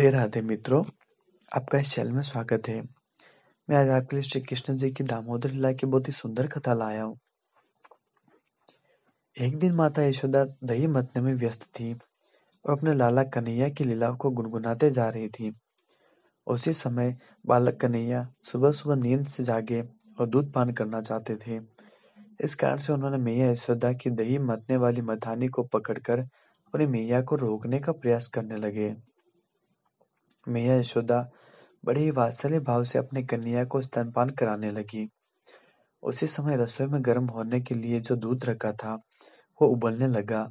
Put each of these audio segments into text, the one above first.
राधे राधे मित्रों आपका इस चैनल में स्वागत है मैं आज आपके लिए श्री कृष्ण जी की दामोदर लीला की बहुत ही सुंदर कथा लाया हूँ एक दिन माता यशोदा दही मतने में व्यस्त थी और अपने लाला कन्हैया की लीला को गुनगुनाते जा रही थी उसी समय बालक कन्हैया सुबह सुबह नींद से जागे और दूध पान करना चाहते थे इस कारण से उन्होंने मैया यशोदा की दही मतने वाली मथानी को पकड़कर अपनी मैया को रोकने का प्रयास करने लगे मैया यशोदा बड़े ही वात्सल्य भाव से अपने कन्या को स्तनपान कराने लगी उसी समय रसोई में गर्म होने के लिए जो दूध रखा था वो उबलने लगा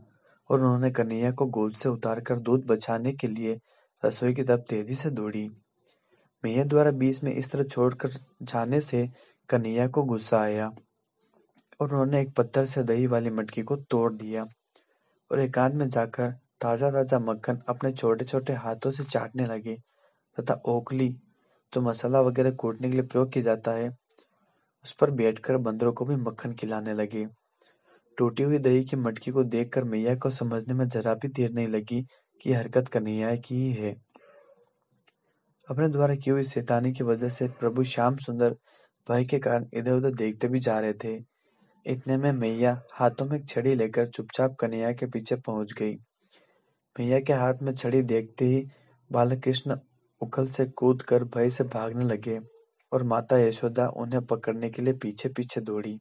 और उन्होंने कन्हैया को गोद से उतारकर दूध बचाने के लिए रसोई की तरफ तेजी से दौड़ी मैया द्वारा बीच में इस तरह छोड़कर जाने से कन्हैया को गुस्सा आया और उन्होंने एक पत्थर से दही वाली मटकी को तोड़ दिया और एकांत में जाकर ताजा-ताजा मक्खन अपने छोटे-छोटे हाथों से चाटने लगे तथा ओखली जो मसाला वगैरह कूटने के लिए प्रयोग किया जाता है, उस पर बैठकर बंदरों को भी मक्खन खिलाने लगे। टूटी हुई दही की मटकी को देखकर मैया को समझने में जरा भी देर नहीं लगी कि हरकत कन्हैया की ही है। अपने द्वारा की हुई शैतानी की वजह से प्रभु श्याम सुंदर भय के कारण इधर-उधर देखते भी जा रहे थे। इतने में मैया हाथों में एक छड़ी लेकर चुपचाप कन्हैया के पीछे पहुंच गई। भैया के हाथ में छड़ी देखते ही बालकृष्ण उखल से कूद कर भय से भागने लगे और माता यशोदा उन्हें पकड़ने के लिए पीछे पीछे दौड़ी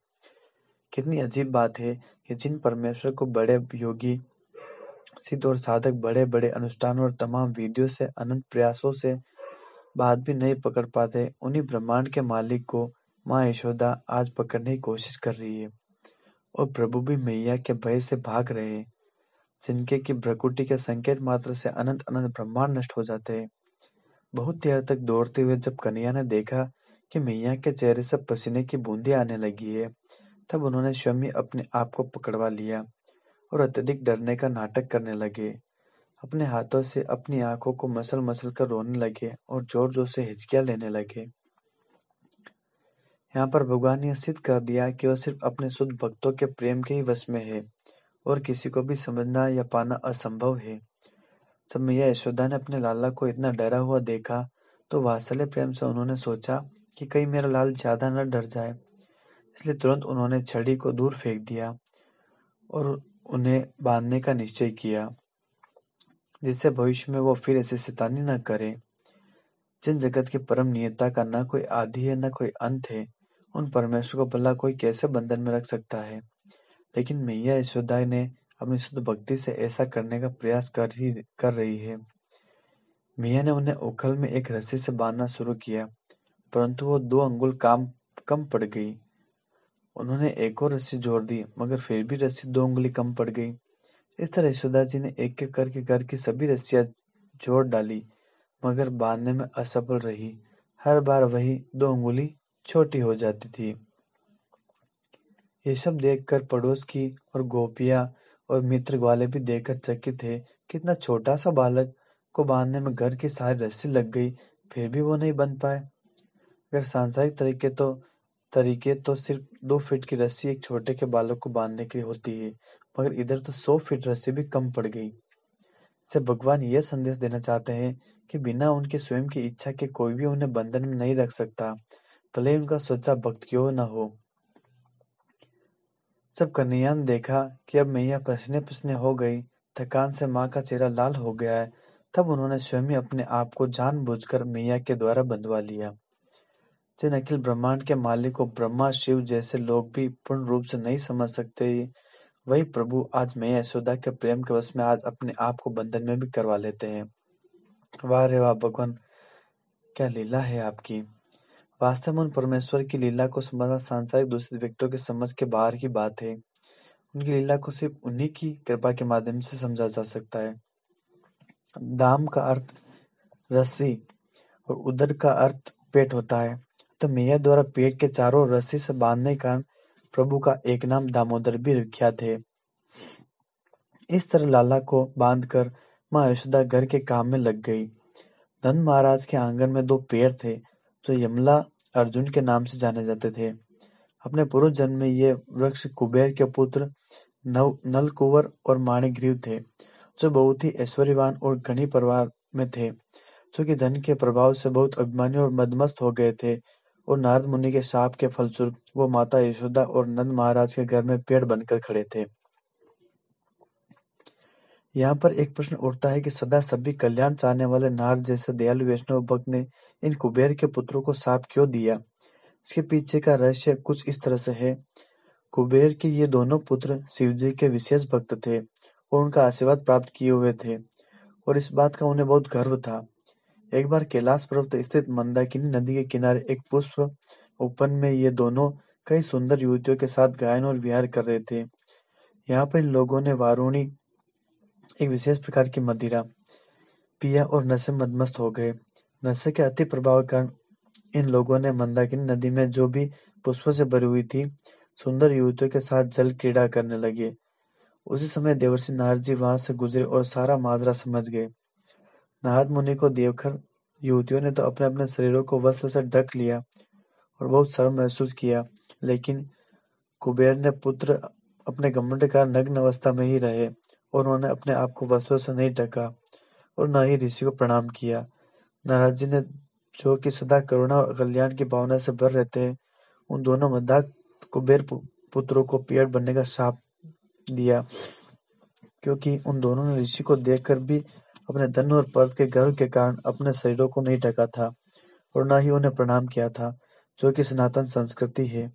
कितनी अजीब बात है कि जिन परमेश्वर को बड़े योगी सिद्ध और साधक बड़े बड़े अनुष्ठान और तमाम विधियों से अनंत प्रयासों से बात भी नहीं पकड़ पाते उन्हीं ब्रह्मांड के मालिक को माँ यशोदा आज पकड़ने की कोशिश कर रही है और प्रभु भी मैया के भय से भाग रहे हैं जिनके की भ्रकुटी के संकेत मात्र से अनंत-अनंत ब्रह्मांड नष्ट हो जाते हैं। बहुत देर तक दौड़ते हुए जब कन्हैया ने देखा कि मैया के चेहरे से पसीने की बूंदी आने लगी है, तब उन्होंने स्वयं ही अपने आप को पकड़वा लिया और अत्यधिक डरने का नाटक करने लगे। अपने हाथों से अपनी आंखों को मसल-मसल कर रोने लगे और जोर-जोर से हिचकिया लेने लगे। यहाँ पर भगवान ने सिद्ध कर दिया कि वह सिर्फ अपने शुद्ध भक्तों के प्रेम के ही वश में है। और किसी को भी समझना या पाना असंभव है। जब मैया यशोदा ने अपने लाला को इतना डरा हुआ देखा, तो वात्सल्य प्रेम से उन्होंने सोचा कि कहीं मेरा लाल ज्यादा न डर जाए, इसलिए तुरंत उन्होंने छड़ी को दूर फेंक दिया और उन्हें बांधने का निश्चय किया, जिससे भविष्य में वो फिर ऐसी शैतानी न करे जिन जगत की परम नियता का न कोई आदि है न कोई अंत है, उन परमेश्वर को भला कोई कैसे बंधन में रख सकता है? लेकिन मैया यशोदा ने अपनी शुद्ध भक्ति से ऐसा करने का प्रयास कर ही कर रही है मैया ने उन्हें उखल में एक रस्सी से बांधना शुरू किया परंतु वो दो अंगुल काम कम पड़ गई उन्होंने एक और रस्सी जोड़ दी मगर फिर भी रस्सी दो उंगली कम पड़ गई इस तरह यशोदा जी ने एक एक करके घर की सभी रस्सियां जोड़ डाली मगर बांधने में असफल रही हर बार वही दो उंगली छोटी हो जाती थी ये सब देखकर पड़ोस की और गोपिया और मित्र ग्वाले भी देखकर चकित थे कितना छोटा सा बालक को बांधने में घर की सारी रस्सी लग गई फिर भी वो नहीं बन पाए अगर सांसारिक तरीके तो तरीके तो सिर्फ दो फीट की रस्सी एक छोटे के बालक को बांधने के लिए होती है मगर इधर तो सौ फीट रस्सी भी कम पड़ गई से भगवान यह संदेश देना चाहते हैं कि बिना उनके स्वयं की इच्छा के कोई भी उन्हें बंधन में नहीं रख सकता भले उनका सोचा भक्त क्यों न हो जब कन्हैया ने देखा कि अब मैया पसने पसने हो गई थकान से माँ का चेहरा लाल हो गया है, तब उन्होंने स्वयं अपने आप को जान कर मैया के द्वारा बंधवा लिया। जिन अखिल ब्रह्मांड के मालिक को ब्रह्मा, शिव जैसे लोग भी पूर्ण रूप से नहीं समझ सकते, वही प्रभु आज मैया यशोदा के प्रेम के वश में आज अपने आप को बंधन में भी करवा लेते हैं। वाह रे वाह भगवान! क्या लीला है आपकी! वास्तव में उन परमेश्वर की लीला को समझना सांसारिक दूषित व्यक्तियों के समझ के बाहर की बात है उनकी लीला को सिर्फ उन्हीं की कृपा के माध्यम से समझा जा सकता है दाम का अर्थ रस्सी और उदर का अर्थ पेट होता है तो मैया द्वारा पेट के चारों रस्सी से बांधने के कारण प्रभु का एक नाम दामोदर भी विख्यात है इस तरह लाला को बांधकर माँ यशोदा घर के काम में लग गई धन महाराज के आंगन में दो पेड़ थे जो यमला अर्जुन के नाम से जाने जाते थे। अपने पूर्व जन्म में ये वृक्ष कुबेर के पुत्र नलकुवर और माणिक्रीव थे, जो बहुत ही ऐश्वर्यवान और घनी परिवार में थे, जो कि धन के प्रभाव से बहुत अभिमानी और मदमस्त हो गए थे और नारद मुनि के साप के फलस्वरूप वो माता यशोदा और नंद महाराज के घर में पेड़ बनकर खड़े थे। यहाँ पर एक प्रश्न उठता है कि सदा सभी कल्याण चाहने वाले नार जैसे दयालु वैष्णव भक्त ने इन कुबेर के पुत्रों को साप क्यों दिया इसके पीछे का रहस्य कुछ इस तरह से है कुबेर के ये दोनों पुत्र शिव जी के विशेष भक्त थे और उनका आशीर्वाद प्राप्त किए हुए थे और इस बात का उन्हें बहुत गर्व था एक बार कैलाश पर्वत स्थित मंदाकिनी नदी के किनारे एक पुष्प उपन में ये दोनों कई सुंदर युवतियों के साथ गायन और विहार कर रहे थे यहाँ पर इन लोगों ने वारुणी एक विशेष प्रकार की मदिरा पिया और नशे मदमस्त हो गए नशे के अति प्रभाव के कारण इन लोगों ने मंदाकिनी नदी में जो भी पुष्पों से भरी हुई थी सुंदर युवतियों के साथ जल क्रीड़ा करने लगे उसी समय देवर्षि नारद जी वहां से गुजरे और सारा माजरा समझ गए नारद मुनि को देवखर युवतियों ने तो अपने अपने शरीरों को वस्त्र से ढक लिया और बहुत शर्म महसूस किया लेकिन कुबेर ने पुत्र अपने घमंड का नग्न अवस्था में ही रहे उन्होंने अपने आप को वस्त्रों से नहीं ढका और न ही ऋषि को प्रणाम किया नाराज जी ने जो कि सदा करुणा और कल्याण की भावना से भर रहते हैं उन दोनों मद्दाक कुबेर पुत्रों को पेड़ बनने का साप दिया क्योंकि उन दोनों ने ऋषि को देखकर भी अपने धन और पर्द के गर्व के कारण अपने शरीरों को नहीं ढका था और न ही उन्हें प्रणाम किया था जो कि सनातन संस्कृति है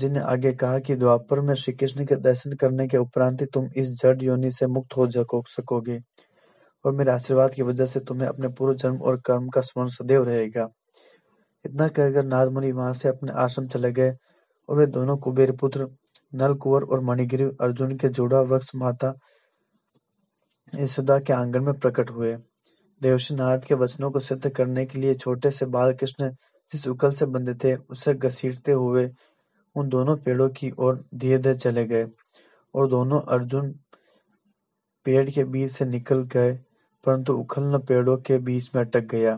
जी ने आगे कहा कि द्वापर में श्री कृष्ण के दर्शन करने के उपरांत ही तुम इस जड़ योनि से मुक्त हो सकोगे और मेरे आशीर्वाद की वजह से तुम्हें अपने पूर्व जन्म और कर्म का स्मरण सदैव रहेगा इतना कहकर नारद मुनि वहां से अपने आश्रम चले गए और वे दोनों कुबेर पुत्र नल कुंवर और मणिगिरी अर्जुन के जोड़ा वृक्ष माता यशोदा के आंगन में प्रकट हुए देवशी नारद के वचनों को सिद्ध करने के लिए छोटे से बाल कृष्ण जिस उकल से बंधे थे उसे घसीटते हुए उन दोनों पेड़ों की ओर धीरे-धीरे चले गए, और दोनों अर्जुन पेड़ के बीच से निकल गए, परंतु उखलन पेड़ों के बीच में अटक गया।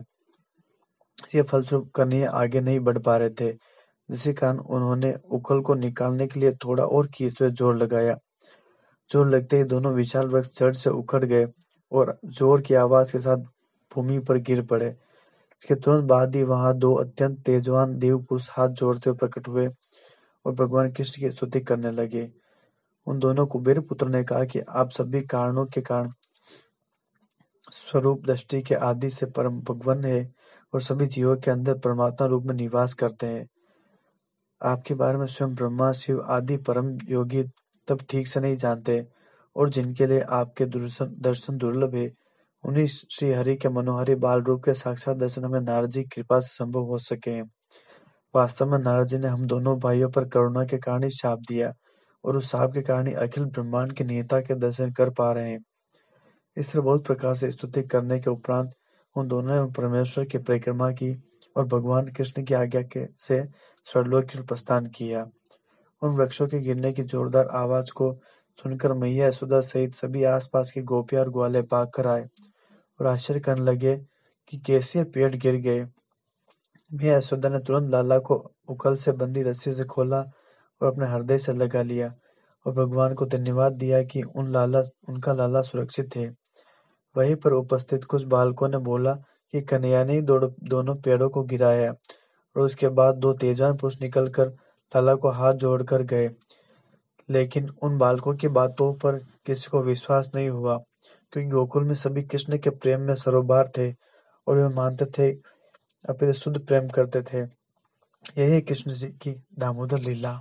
इसके फलस्वरूप कन्हे आगे नहीं बढ़ पा रहे थे, जिसके कारण उन्होंने उखल को निकालने के लिए थोड़ा और कीचड़ जोर लगाया। जोर लगते ही दोनों विशाल वृक्ष जड़ से उखड़ गए और जोर की आवाज के साथ भूमि पर गिर पड़े। इसके तुरंत बाद ही वहां दो अत्यंत तेजवान देव पुरुष हाथ जोड़ते हुए प्रकट हुए और भगवान कृष्ण की स्तुति करने लगे उन दोनों कुबेर पुत्र ने कहा कि आप सभी कारणों के कारण स्वरूप दृष्टि के आदि से परम भगवान है और सभी जीवों के अंदर परमात्मा रूप में निवास करते हैं आपके बारे में स्वयं ब्रह्मा शिव आदि परम योगी तब ठीक से नहीं जानते और जिनके लिए आपके दर्शन दुर्लभ है उन्हीं श्री हरि के मनोहरी बाल रूप के साक्षात दर्शन हमें नारजी कृपा से संभव हो सके हैं वास्तव में जी ने हम दोनों भाइयों पर करुणा के कारण ही छाप दिया और उस साप के कारण ही अखिल ब्रह्मांड की नियता के दर्शन कर पा रहे हैं इस तरह बहुत प्रकार से स्तुति करने के उपरांत उन दोनों ने परमेश्वर की परिक्रमा की और भगवान कृष्ण की आज्ञा के से स्वर्लोक की प्रस्थान किया उन वृक्षों के गिरने की जोरदार आवाज को सुनकर मैया यशोदा सहित सभी आसपास के गोपिया और ग्वाले भाग कर आए और आश्चर्य करने लगे कि कैसे पेड़ गिर गए मैं यशोदा ने तुरंत लाला को उकल से बंदी रस्सी से खोला और अपने हृदय से लगा लिया और भगवान को धन्यवाद दिया कि उन लाला उनका लाला सुरक्षित है वहीं पर उपस्थित कुछ बालकों ने बोला कि कन्हैया ने दो, दोनों पेड़ों को गिराया और उसके बाद दो तेजवान पुरुष निकलकर लाला को हाथ जोड़कर गए लेकिन उन बालकों की बातों पर किसी को विश्वास नहीं हुआ क्योंकि गोकुल में सभी कृष्ण के प्रेम में सरोबार थे और वे मानते थे अपने शुद्ध प्रेम करते थे यही कृष्ण जी की दामोदर लीला